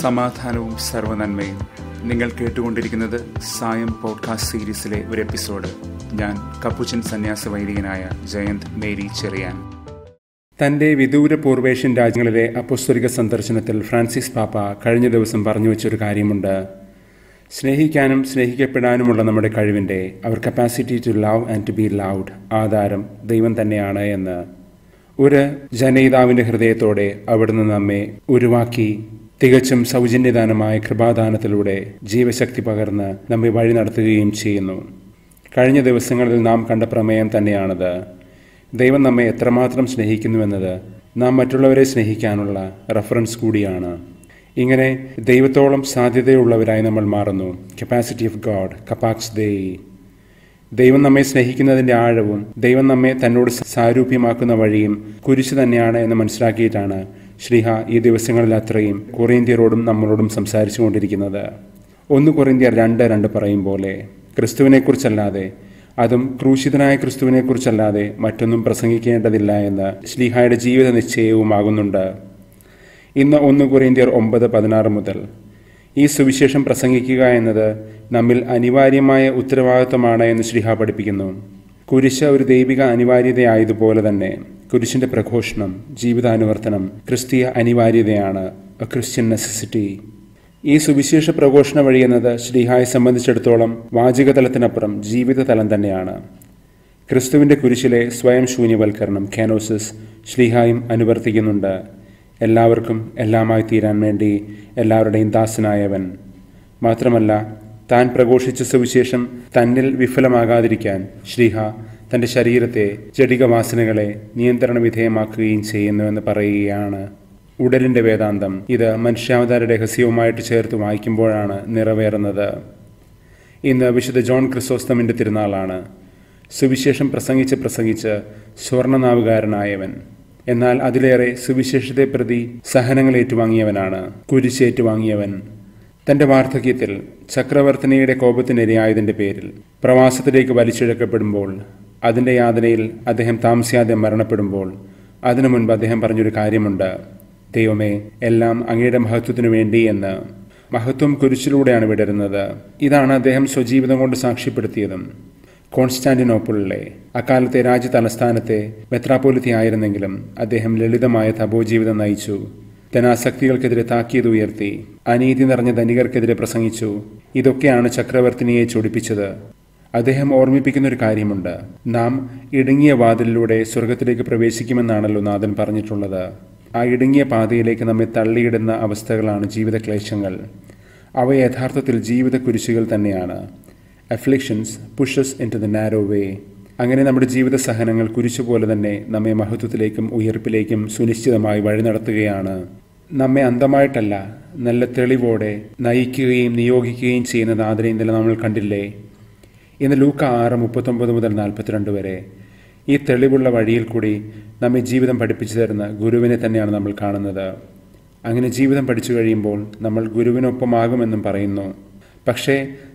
സമാധാനവും സർവനന്മയും നിങ്ങൾ കേട്ടുകൊണ്ടിരിക്കുന്നത് സായം പോഡ്കാസ്റ്റ് സീരീസിലെ ഒരു എപ്പിസോഡ് ഞാൻ കപ്പുച്ചൻ സന്യാസ വൈദികനായ ജയന്ത് മേരി ചെറിയാൻ തൻ്റെ വിദൂര പൂർവേഷ്യൻ രാജ്യങ്ങളിലെ അപ്പസ്വരിക സന്ദർശനത്തിൽ ഫ്രാൻസിസ് പാപ്പ കഴിഞ്ഞ ദിവസം പറഞ്ഞു വെച്ചൊരു കാര്യമുണ്ട് സ്നേഹിക്കാനും സ്നേഹിക്കപ്പെടാനുമുള്ള നമ്മുടെ കഴിവിൻ്റെ അവർ capacity to love and to be loved ആധാരം ദൈവം തന്നെയാണ് എന്ന് ഒരു ജനയിതാവിൻ്റെ ഹൃദയത്തോടെ അവിടുന്ന് നമ്മെ ഉരുവാക്കി തികച്ചും സൗജന്യദാനമായ കൃപാദാനത്തിലൂടെ ജീവശക്തി പകർന്ന് നമ്മെ വഴി നടത്തുകയും ചെയ്യുന്നു കഴിഞ്ഞ ദിവസങ്ങളിൽ നാം കണ്ട പ്രമേയം തന്നെയാണത് ദൈവം നമ്മെ എത്രമാത്രം സ്നേഹിക്കുന്നുവെന്നത് നാം മറ്റുള്ളവരെ സ്നേഹിക്കാനുള്ള റഫറൻസ് കൂടിയാണ് ഇങ്ങനെ ദൈവത്തോളം സാധ്യതയുള്ളവരായി നമ്മൾ മാറുന്നു കപ്പാസിറ്റി ഓഫ് ഗോഡ് കപ്പാക്സ് ദേ ദൈവം നമ്മെ സ്നേഹിക്കുന്നതിന്റെ ആഴവും ദൈവം നമ്മെ തന്നോട് സാരൂപ്യമാക്കുന്ന വഴിയും കുരിശ് തന്നെയാണ് എന്ന് മനസ്സിലാക്കിയിട്ടാണ് ശ്രീഹ ഈ ദിവസങ്ങളിൽ അത്രയും കൊറിയന്ത്യരോടും നമ്മളോടും സംസാരിച്ചു കൊണ്ടിരിക്കുന്നത് ഒന്ന് കൊറിയന്ത്യർ രണ്ട് രണ്ട് പറയും പോലെ ക്രിസ്തുവിനെക്കുറിച്ചല്ലാതെ അതും ക്രൂശിതനായ ക്രിസ്തുവിനെക്കുറിച്ചല്ലാതെ മറ്റൊന്നും പ്രസംഗിക്കേണ്ടതില്ല എന്ന് ശ്രീഹായുടെ ജീവിത നിശ്ചയവുമാകുന്നുണ്ട് ഇന്ന് ഒന്ന് കൊറിയന്ത്യർ ഒമ്പത് പതിനാറ് മുതൽ ഈ സുവിശേഷം പ്രസംഗിക്കുക എന്നത് നമ്മിൽ അനിവാര്യമായ ഉത്തരവാദിത്തമാണ് എന്ന് ശ്രീഹ പഠിപ്പിക്കുന്നു കുരിശ് ഒരു ദൈവിക അനിവാര്യതയായതുപോലെ തന്നെ കുരിശിന്റെ പ്രഘോഷണം ജീവിതാനുവർത്തനം ക്രിസ്തീയ അനിവാര്യതയാണ് എ ക്രിസ്ത്യൻ നെസസിറ്റി ഈ സുവിശേഷ പ്രഘോഷണ വഴി എന്നത് ശ്രീഹായെ സംബന്ധിച്ചിടത്തോളം ജീവിത തലം തന്നെയാണ് ക്രിസ്തുവിന്റെ കുരിശിലെ സ്വയം ശൂന്യവൽക്കരണം കാനോസിസ് ശ്രീഹായും അനുവർത്തിക്കുന്നുണ്ട് എല്ലാവർക്കും എല്ലാമായി തീരാൻ വേണ്ടി എല്ലാവരുടെയും ദാസനായവൻ മാത്രമല്ല താൻ പ്രഘോഷിച്ച സുവിശേഷം തന്നിൽ വിഫലമാകാതിരിക്കാൻ ശ്രീഹ തൻ്റെ ശരീരത്തെ ചെടിക വാസനകളെ നിയന്ത്രണ വിധേയമാക്കുകയും ചെയ്യുന്നുവെന്ന് പറയുകയാണ് ഉടലിൻ്റെ വേദാന്തം ഇത് മനുഷ്യാവതാര രഹസ്യവുമായിട്ട് ചേർത്ത് വായിക്കുമ്പോഴാണ് നിറവേറുന്നത് ഇന്ന് വിശുദ്ധ ജോൺ ക്രിസോസ്തമിൻ്റെ തിരുനാളാണ് സുവിശേഷം പ്രസംഗിച്ച് പ്രസംഗിച്ച് സ്വർണ്ണനാവുകാരനായവൻ എന്നാൽ അതിലേറെ സുവിശേഷത്തെ പ്രതി സഹനങ്ങൾ ഏറ്റുവാങ്ങിയവനാണ് കുരിശേറ്റുവാങ്ങിയവൻ തന്റെ വാർദ്ധക്യത്തിൽ ചക്രവർത്തനയുടെ കോപത്തിനിരയായതിന്റെ പേരിൽ പ്രവാസത്തിലേക്ക് വലിച്ചിഴക്കപ്പെടുമ്പോൾ അതിന്റെ യാതനയിൽ അദ്ദേഹം താമസിയാതെ മരണപ്പെടുമ്പോൾ അതിനു മുൻപ് അദ്ദേഹം പറഞ്ഞൊരു കാര്യമുണ്ട് ദൈവമേ എല്ലാം അങ്ങയുടെ മഹത്വത്തിനു വേണ്ടി എന്ന് മഹത്വം കുരിശിലൂടെയാണ് വിടരുന്നത് ഇതാണ് അദ്ദേഹം സ്വജീവിതം കൊണ്ട് സാക്ഷ്യപ്പെടുത്തിയതും കോൺസ്റ്റാന്റിനോപ്പിളിലെ അക്കാലത്തെ രാജ്യതലസ്ഥാനത്തെ ആയിരുന്നെങ്കിലും അദ്ദേഹം ലളിതമായ തപോജീവിതം നയിച്ചു ധനാസക്തികൾക്കെതിരെ താക്കീത് ഉയർത്തി അനീതി നിറഞ്ഞ ധനികർക്കെതിരെ പ്രസംഗിച്ചു ഇതൊക്കെയാണ് ചക്രവർത്തിനിയെ ചൊടിപ്പിച്ചത് അദ്ദേഹം ഓർമ്മിപ്പിക്കുന്ന ഒരു കാര്യമുണ്ട് നാം ഇടുങ്ങിയ വാതിലിലൂടെ സ്വർഗത്തിലേക്ക് പ്രവേശിക്കുമെന്നാണല്ലോ നാഥൻ പറഞ്ഞിട്ടുള്ളത് ആ ഇടുങ്ങിയ പാതയിലേക്ക് നമ്മെ തള്ളിയിടുന്ന അവസ്ഥകളാണ് ജീവിതക്ലേശങ്ങൾ അവ യഥാർത്ഥത്തിൽ ജീവിത കുരിശുകൾ തന്നെയാണ് afflictions pushes into the narrow way അങ്ങനെ നമ്മുടെ ജീവിത സഹനങ്ങൾ കുരിശുപോലെ തന്നെ നമ്മെ മഹത്വത്തിലേക്കും ഉയർപ്പിലേക്കും സുനിശ്ചിതമായി വഴി നടത്തുകയാണ് നമ്മെ അന്ധമായിട്ടല്ല നല്ല തെളിവോടെ നയിക്കുകയും നിയോഗിക്കുകയും ചെയ്യുന്ന നാദരെ ഇന്നലെ നമ്മൾ കണ്ടില്ലേ ഇന്ന് ലൂക്ക ആറ് മുപ്പത്തൊമ്പത് മുതൽ നാൽപ്പത്തിരണ്ട് വരെ ഈ തെളിവുള്ള വഴിയിൽ കൂടി നമ്മെ ജീവിതം പഠിപ്പിച്ചു തരുന്ന ഗുരുവിനെ തന്നെയാണ് നമ്മൾ കാണുന്നത് അങ്ങനെ ജീവിതം പഠിച്ചു കഴിയുമ്പോൾ നമ്മൾ ഗുരുവിനൊപ്പമാകുമെന്നും പറയുന്നു പക്ഷേ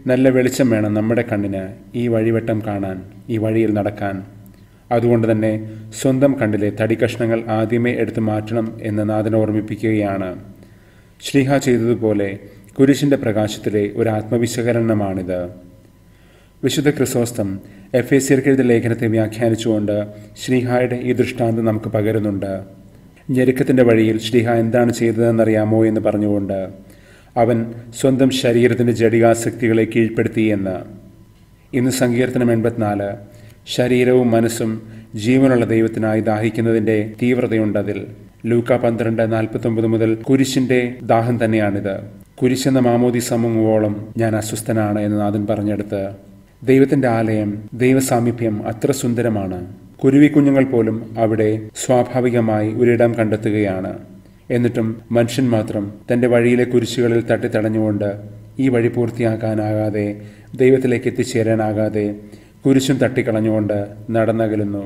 നല്ല വെളിച്ചം വേണം നമ്മുടെ കണ്ണിന് ഈ വഴിവട്ടം കാണാൻ ഈ വഴിയിൽ നടക്കാൻ അതുകൊണ്ട് തന്നെ സ്വന്തം കണ്ണിലെ തടിക്കഷ്ണങ്ങൾ ആദ്യമേ എടുത്തു മാറ്റണം എന്ന് നാഥൻ ഓർമ്മിപ്പിക്കുകയാണ് ശ്രീഹ ചെയ്തതുപോലെ കുരിശിൻ്റെ പ്രകാശത്തിലെ ഒരു ആത്മവിശകലനമാണിത് വിശുദ്ധ ക്രിസോസ്തം എഫ് എ സിർക്കെഴുത ലേഖനത്തെ വ്യാഖ്യാനിച്ചുകൊണ്ട് ശ്രീഹായുടെ ഈ ദൃഷ്ടാന്തം നമുക്ക് പകരുന്നുണ്ട് ഞെരുക്കത്തിൻ്റെ വഴിയിൽ ശ്രീഹ എന്താണ് ചെയ്തതെന്നറിയാമോ എന്ന് പറഞ്ഞുകൊണ്ട് അവൻ സ്വന്തം ശരീരത്തിൻ്റെ ജടികാസക്തികളെ എന്ന് ഇന്ന് സങ്കീർത്തനം എൺപത്തിനാല് ശരീരവും മനസ്സും ജീവനുള്ള ദൈവത്തിനായി ദാഹിക്കുന്നതിൻ്റെ തീവ്രതയുണ്ടതിൽ ലൂക്ക പന്ത്രണ്ട് ഒമ്പത് മുതൽ കുരിശിൻ്റെ ദാഹം തന്നെയാണിത് കുരിശെന്ന മാമോദി സമൂഹവോളം ഞാൻ അസ്വസ്ഥനാണ് എന്ന് നാഥൻ പറഞ്ഞെടുത്ത് ദൈവത്തിൻ്റെ ആലയം ദൈവസാമീപ്യം അത്ര സുന്ദരമാണ് കുരുവിക്കുഞ്ഞുങ്ങൾ പോലും അവിടെ സ്വാഭാവികമായി ഒരിടം കണ്ടെത്തുകയാണ് എന്നിട്ടും മനുഷ്യൻ മാത്രം തൻ്റെ വഴിയിലെ കുരിശുകളിൽ തട്ടിത്തടഞ്ഞുകൊണ്ട് ഈ വഴി പൂർത്തിയാക്കാനാകാതെ ദൈവത്തിലേക്ക് എത്തിച്ചേരാനാകാതെ കുരിശും തട്ടിക്കളഞ്ഞുകൊണ്ട് നടന്നകലുന്നു